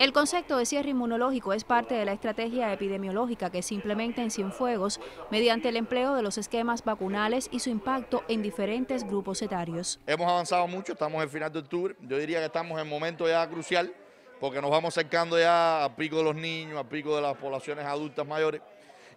El concepto de cierre inmunológico es parte de la estrategia epidemiológica que se implementa en Cienfuegos mediante el empleo de los esquemas vacunales y su impacto en diferentes grupos etarios. Hemos avanzado mucho, estamos en final de octubre, yo diría que estamos en momento ya crucial porque nos vamos acercando ya a pico de los niños, a pico de las poblaciones adultas mayores.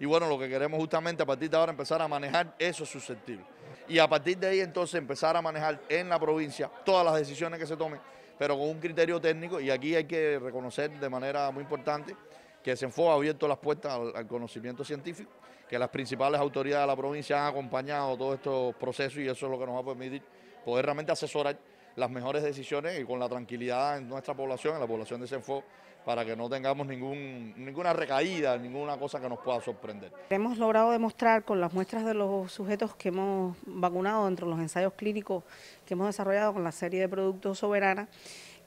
Y bueno, lo que queremos justamente a partir de ahora empezar a manejar eso susceptible. Y a partir de ahí entonces empezar a manejar en la provincia todas las decisiones que se tomen pero con un criterio técnico y aquí hay que reconocer de manera muy importante que Senfo ha abierto las puertas al, al, conocimiento científico, que las principales autoridades de la provincia han acompañado todos estos procesos y eso es lo que nos va a permitir poder realmente asesorar las mejores decisiones y con la tranquilidad en nuestra población, en la población de Senfo, para que no tengamos ninguna recaída, ninguna cosa que nos pueda sorprender. Hemos logrado demostrar con las muestras de los sujetos que hemos vacunado dentro de los ensayos clínicos que hemos desarrollado con la serie de productos soberana,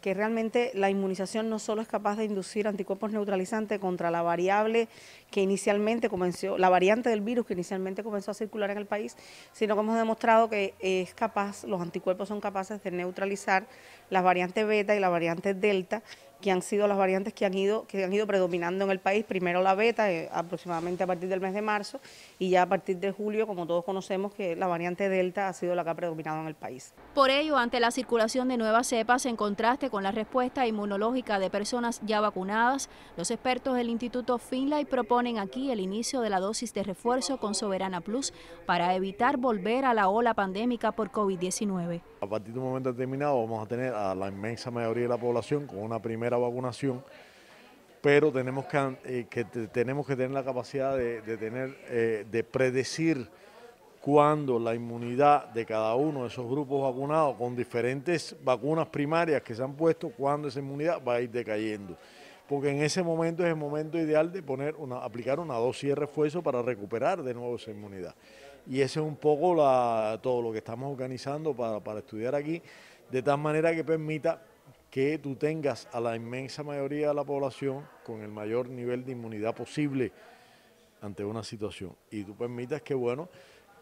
que realmente la inmunización no solo es capaz de inducir anticuerpos neutralizantes contra la variable que inicialmente comenzó, la variante del virus que inicialmente comenzó a circular en el país, sino que hemos demostrado que es capaz, los anticuerpos son capaces de neutralizar las variantes beta y la variante delta que han sido las variantes que han ido, que han ido predominando en el país. Primero la beta, eh, aproximadamente a partir del mes de marzo, y ya a partir de julio, como todos conocemos, que la variante delta ha sido la que ha predominado en el país. Por ello, ante la circulación de nuevas cepas en contraste con la respuesta inmunológica de personas ya vacunadas, los expertos del Instituto Finlay proponen aquí el inicio de la dosis de refuerzo con Soberana Plus para evitar volver a la ola pandémica por COVID-19. A partir de un momento determinado vamos a tener a la inmensa mayoría de la población con una primera vacunación, pero tenemos que, eh, tenemos que tener la capacidad de, tener, eh, de predecir cuándo la inmunidad de cada uno de esos grupos vacunados con diferentes vacunas primarias que se han puesto, cuándo esa inmunidad va a ir decayendo. Porque en ese momento es el momento ideal de poner una, aplicar una dosis de refuerzo para recuperar de nuevo esa inmunidad. Y ese es un poco la, todo lo que estamos organizando para, para estudiar aquí, de tal manera que permita que tú tengas a la inmensa mayoría de la población con el mayor nivel de inmunidad posible ante una situación y tú permitas que, bueno,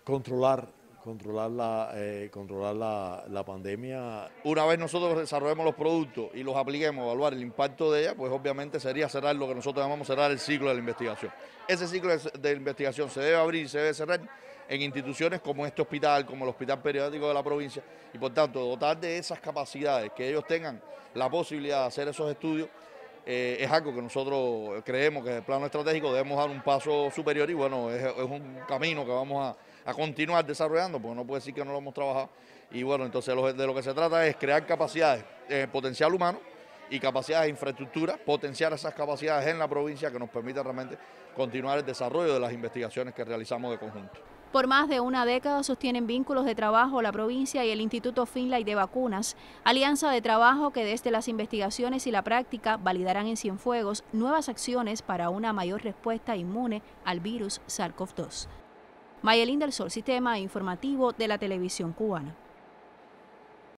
controlar controlar la, eh, controlar la, pandemia. Una vez nosotros desarrollemos los productos y los apliquemos, evaluar el impacto de ella, pues obviamente sería cerrar lo que nosotros llamamos cerrar el ciclo de la investigación. Ese ciclo de, de investigación se debe abrir, se debe cerrar en instituciones como este hospital, como el Hospital Periódico de la provincia, y por tanto dotar de esas capacidades, que ellos tengan la posibilidad de hacer esos estudios, eh, es algo que nosotros creemos que desde el plano estratégico debemos dar un paso superior y bueno, es, un camino que vamos a, continuar desarrollando, porque no puede decir que no lo hemos trabajado. Y bueno, entonces de lo que se trata es crear capacidades, eh, potencial humano y capacidades de infraestructura, potenciar esas capacidades en la provincia que nos permita realmente continuar el desarrollo de las investigaciones que realizamos de conjunto. Por más de una década sostienen vínculos de trabajo la provincia y el Instituto Finlay de Vacunas, alianza de trabajo que desde las investigaciones y la práctica validarán en Cienfuegos nuevas acciones para una mayor respuesta inmune al virus SARS-CoV-2. Mayelín del Sol, Sistema Informativo de la Televisión Cubana.